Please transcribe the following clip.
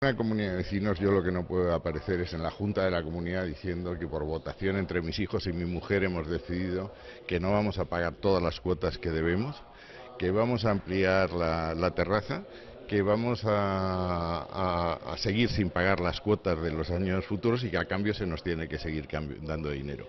En la comunidad de vecinos yo lo que no puedo aparecer es en la junta de la comunidad diciendo que por votación entre mis hijos y mi mujer hemos decidido que no vamos a pagar todas las cuotas que debemos, que vamos a ampliar la, terraza, que vamos a, a, seguir sin pagar las cuotas de los años futuros y que a cambio se nos tiene que seguir dando dinero.